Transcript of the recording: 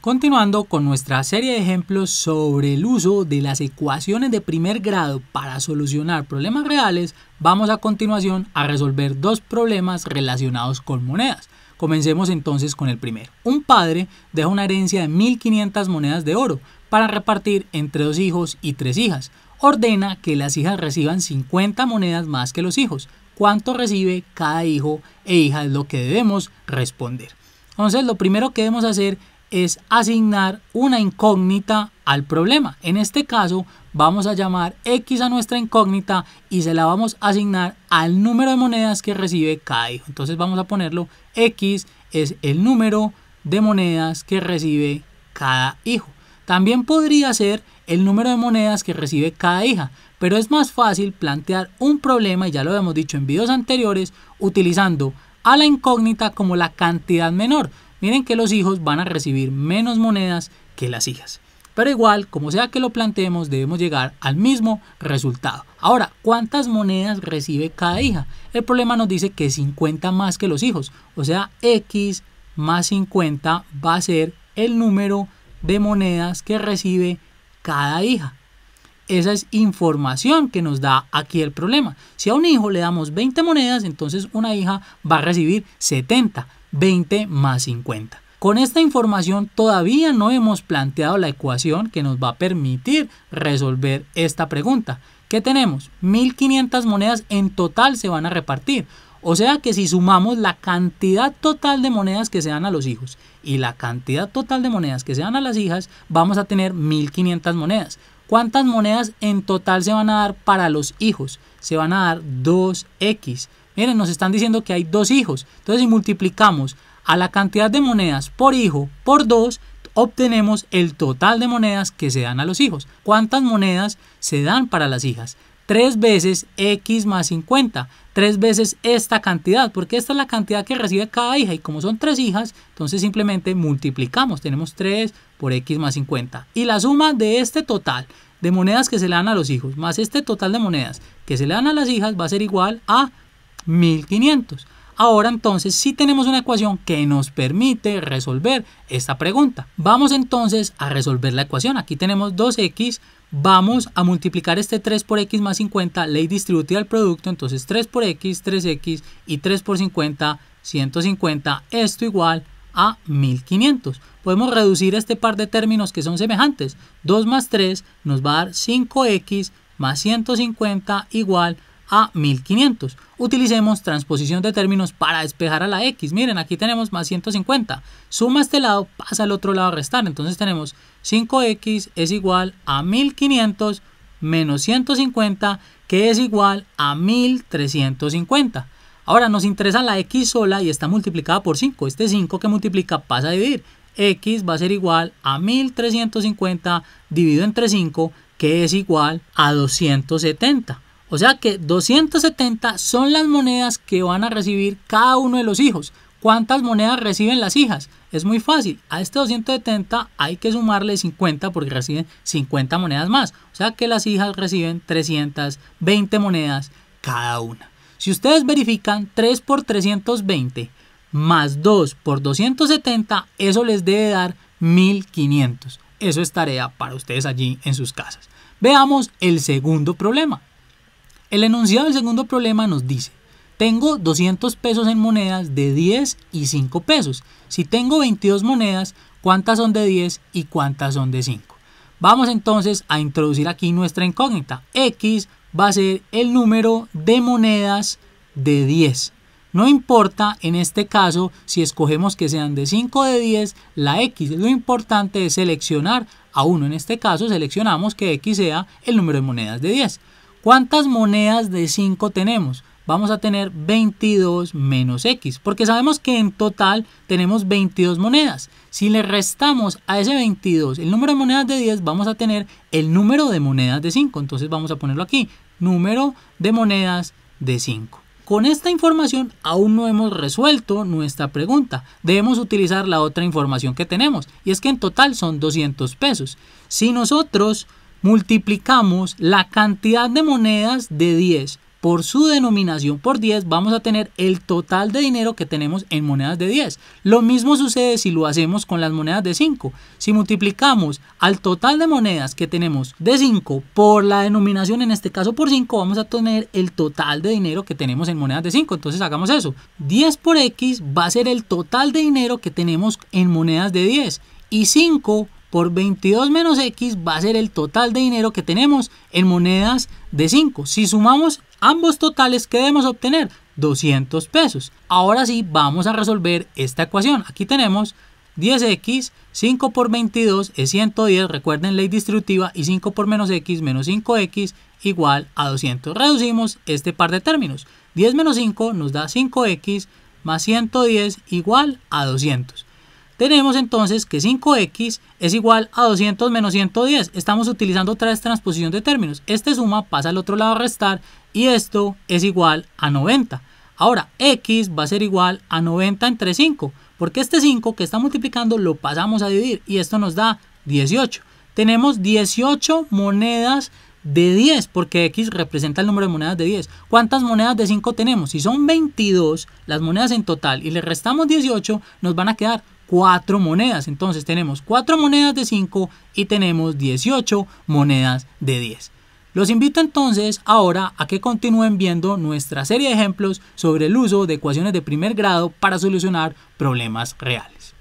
Continuando con nuestra serie de ejemplos sobre el uso de las ecuaciones de primer grado para solucionar problemas reales, vamos a continuación a resolver dos problemas relacionados con monedas. Comencemos entonces con el primero. Un padre deja una herencia de 1.500 monedas de oro para repartir entre dos hijos y tres hijas. Ordena que las hijas reciban 50 monedas más que los hijos. ¿Cuánto recibe cada hijo e hija es lo que debemos responder? Entonces lo primero que debemos hacer es asignar una incógnita al problema. En este caso, vamos a llamar X a nuestra incógnita y se la vamos a asignar al número de monedas que recibe cada hijo. Entonces vamos a ponerlo X es el número de monedas que recibe cada hijo. También podría ser el número de monedas que recibe cada hija, pero es más fácil plantear un problema, y ya lo hemos dicho en videos anteriores, utilizando a la incógnita como la cantidad menor miren que los hijos van a recibir menos monedas que las hijas. Pero igual, como sea que lo planteemos, debemos llegar al mismo resultado. Ahora, ¿cuántas monedas recibe cada hija? El problema nos dice que 50 más que los hijos. O sea, X más 50 va a ser el número de monedas que recibe cada hija. Esa es información que nos da aquí el problema. Si a un hijo le damos 20 monedas, entonces una hija va a recibir 70. 20 más 50. Con esta información todavía no hemos planteado la ecuación que nos va a permitir resolver esta pregunta. ¿Qué tenemos? 1500 monedas en total se van a repartir. O sea que si sumamos la cantidad total de monedas que se dan a los hijos y la cantidad total de monedas que se dan a las hijas, vamos a tener 1500 monedas. ¿Cuántas monedas en total se van a dar para los hijos? Se van a dar 2x. Miren, nos están diciendo que hay dos hijos. Entonces, si multiplicamos a la cantidad de monedas por hijo por dos, obtenemos el total de monedas que se dan a los hijos. ¿Cuántas monedas se dan para las hijas? Tres veces x más 50, Tres veces esta cantidad, porque esta es la cantidad que recibe cada hija y como son tres hijas, entonces simplemente multiplicamos, tenemos 3 por x más 50 y la suma de este total de monedas que se le dan a los hijos más este total de monedas que se le dan a las hijas va a ser igual a 1500. Ahora entonces si tenemos una ecuación que nos permite resolver esta pregunta. Vamos entonces a resolver la ecuación. Aquí tenemos 2x, vamos a multiplicar este 3 por x más 50, ley distributiva del producto, entonces 3 por x, 3x y 3 por 50, 150, esto igual a 1500. Podemos reducir este par de términos que son semejantes. 2 más 3 nos va a dar 5x más 150 igual a a 1500. Utilicemos transposición de términos para despejar a la x. Miren, aquí tenemos más 150. Suma este lado, pasa al otro lado a restar. Entonces tenemos 5x es igual a 1500 menos 150 que es igual a 1350. Ahora nos interesa la x sola y está multiplicada por 5. Este 5 que multiplica pasa a dividir. x va a ser igual a 1350 dividido entre 5 que es igual a 270. O sea que 270 son las monedas que van a recibir cada uno de los hijos. ¿Cuántas monedas reciben las hijas? Es muy fácil. A este 270 hay que sumarle 50 porque reciben 50 monedas más. O sea que las hijas reciben 320 monedas cada una. Si ustedes verifican 3 por 320 más 2 por 270, eso les debe dar 1500. Eso es tarea para ustedes allí en sus casas. Veamos el segundo problema. El enunciado del segundo problema nos dice, tengo 200 pesos en monedas de 10 y 5 pesos. Si tengo 22 monedas, ¿cuántas son de 10 y cuántas son de 5? Vamos entonces a introducir aquí nuestra incógnita. X va a ser el número de monedas de 10. No importa en este caso si escogemos que sean de 5 o de 10 la X, lo importante es seleccionar a uno. En este caso seleccionamos que X sea el número de monedas de 10. ¿Cuántas monedas de 5 tenemos? Vamos a tener 22 menos x, porque sabemos que en total tenemos 22 monedas. Si le restamos a ese 22 el número de monedas de 10, vamos a tener el número de monedas de 5. Entonces vamos a ponerlo aquí, número de monedas de 5. Con esta información aún no hemos resuelto nuestra pregunta. Debemos utilizar la otra información que tenemos y es que en total son 200 pesos. Si nosotros multiplicamos la cantidad de monedas de 10 por su denominación por 10, vamos a tener el total de dinero que tenemos en monedas de 10. Lo mismo sucede si lo hacemos con las monedas de 5. Si multiplicamos al total de monedas que tenemos de 5 por la denominación, en este caso por 5, vamos a tener el total de dinero que tenemos en monedas de 5. Entonces hagamos eso. 10 por X va a ser el total de dinero que tenemos en monedas de 10. Y 5 por 22 menos X va a ser el total de dinero que tenemos en monedas de 5. Si sumamos ambos totales, ¿qué debemos obtener? 200 pesos. Ahora sí, vamos a resolver esta ecuación. Aquí tenemos 10x, 5 por 22 es 110, recuerden ley distributiva, y 5 por menos x menos 5x igual a 200. Reducimos este par de términos. 10 menos 5 nos da 5x más 110 igual a 200. Tenemos entonces que 5x es igual a 200 menos 110. Estamos utilizando otra vez transposición de términos. Este suma pasa al otro lado a restar y esto es igual a 90. Ahora, x va a ser igual a 90 entre 5, porque este 5 que está multiplicando lo pasamos a dividir y esto nos da 18. Tenemos 18 monedas de 10, porque X representa el número de monedas de 10. ¿Cuántas monedas de 5 tenemos? Si son 22 las monedas en total y le restamos 18, nos van a quedar cuatro monedas. Entonces tenemos cuatro monedas de 5 y tenemos 18 monedas de 10. Los invito entonces ahora a que continúen viendo nuestra serie de ejemplos sobre el uso de ecuaciones de primer grado para solucionar problemas reales.